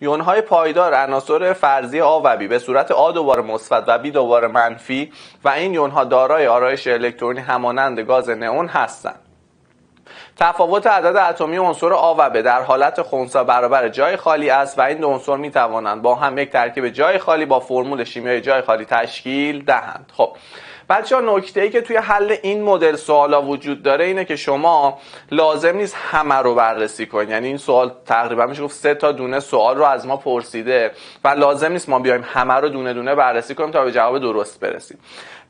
یونهای پایدار عناصر فرضی آ و به صورت آ دوباره مثبت و بی دوباره منفی و این یونها دارای آرایش الکترونی همانند گاز نئون هستند تفاوت عدد اتمی عنصر آ و در حالت خونسا برابر جای خالی است و این دو عنصر می توانند با هم یک ترکیب جای خالی با فرمول شیمیایی جای خالی تشکیل دهند خب بچه ها نکته ای که توی حل این مدل سوالا وجود داره اینه که شما لازم نیست همه رو بررسی کنید یعنی این سوال تقریبا میشه گفت سه تا دونه سوال رو از ما پرسیده و لازم نیست ما بیایم همه رو دونه دونه بررسی کنیم تا به جواب درست برسیم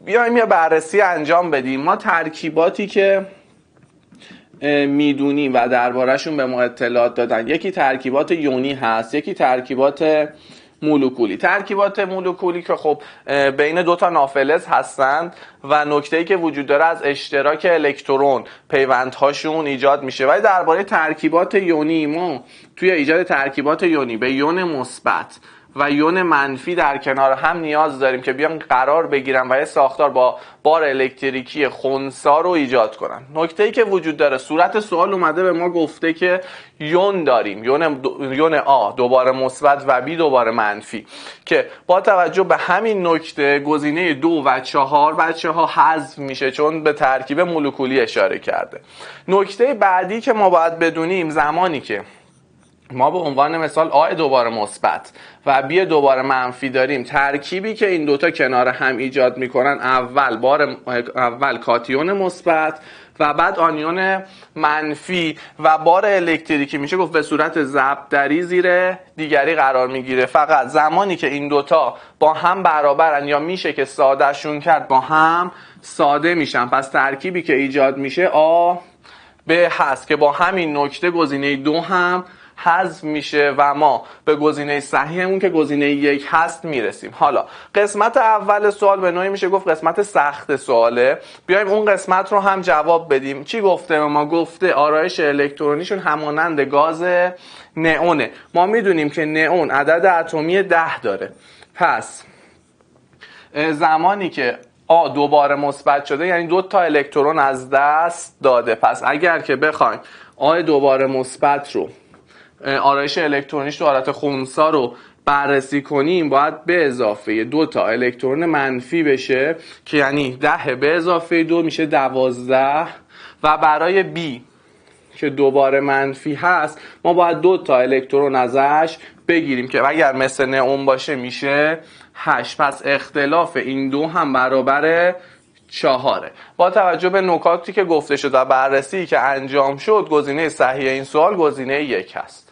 بیایم یه بررسی انجام بدیم ما ترکیباتی که میدونیم و دربارهشون به ما اطلاعات دادن یکی ترکیبات یونی هست یکی ترکیبات مولکولی ترکیبات مولکولی که خب بین دو تا نافلز هستند و نکته که وجود داره از اشتراک الکترون پیوندهاشون ایجاد میشه ولی درباره ترکیبات یونی ما توی ایجاد ترکیبات یونی به یون مثبت و یون منفی در کنار هم نیاز داریم که بیان قرار بگیرن و یه ساختار با بار الکتریکی خونسا رو ایجاد کنن نکته ای که وجود داره صورت سوال اومده به ما گفته که یون داریم یون, یون آ دوباره مثبت و بی دوباره منفی که با توجه به همین نکته گزینه دو و چهار بچه ها حذف میشه چون به ترکیب مولکولی اشاره کرده نکته بعدی که ما باید بدونیم زمانی که ما به عنوان مثال آ دوباره مثبت و بی دوباره منفی داریم ترکیبی که این دوتا کنار هم ایجاد میکنن اول بار اول کاتیون مثبت و بعد آنیون منفی و بار الکتریکی میشه گفت به صورت ضبطدری زیر دیگری قرار میگیره فقط زمانی که این دوتا با هم برابرن یا میشه که سادهشون کرد با هم ساده میشن پس ترکیبی که ایجاد میشه آ به هست که با همین نکته گزینه دو هم حذف میشه و ما به گزینه صحیحمون که گزینه یک هست میرسیم حالا قسمت اول سوال به نوعی میشه گفت قسمت سخت سواله بیایم اون قسمت رو هم جواب بدیم چی گفته ما گفته آرایش الکترونیشون همانند گاز نئونه ما میدونیم که نئون عدد اتمی ده داره پس زمانی که آ دوباره مثبت شده یعنی دو تا الکترون از دست داده پس اگر که بخوایم آ دوباره مثبت رو آرایش الکترونیش تو حالت خونسا رو بررسی کنیم باید به اضافه دو تا الکترون منفی بشه که یعنی ده به اضافه دو میشه دوازده و برای بی که دوباره منفی هست ما باید دو تا الکترون ازش بگیریم که اگر مثل نئون باشه میشه 8 پس اختلاف این دو هم برابر چهاره با توجه به نکاتی که گفته شد و بررسی که انجام شد گزینه صحیح این سوال گزینه یک هست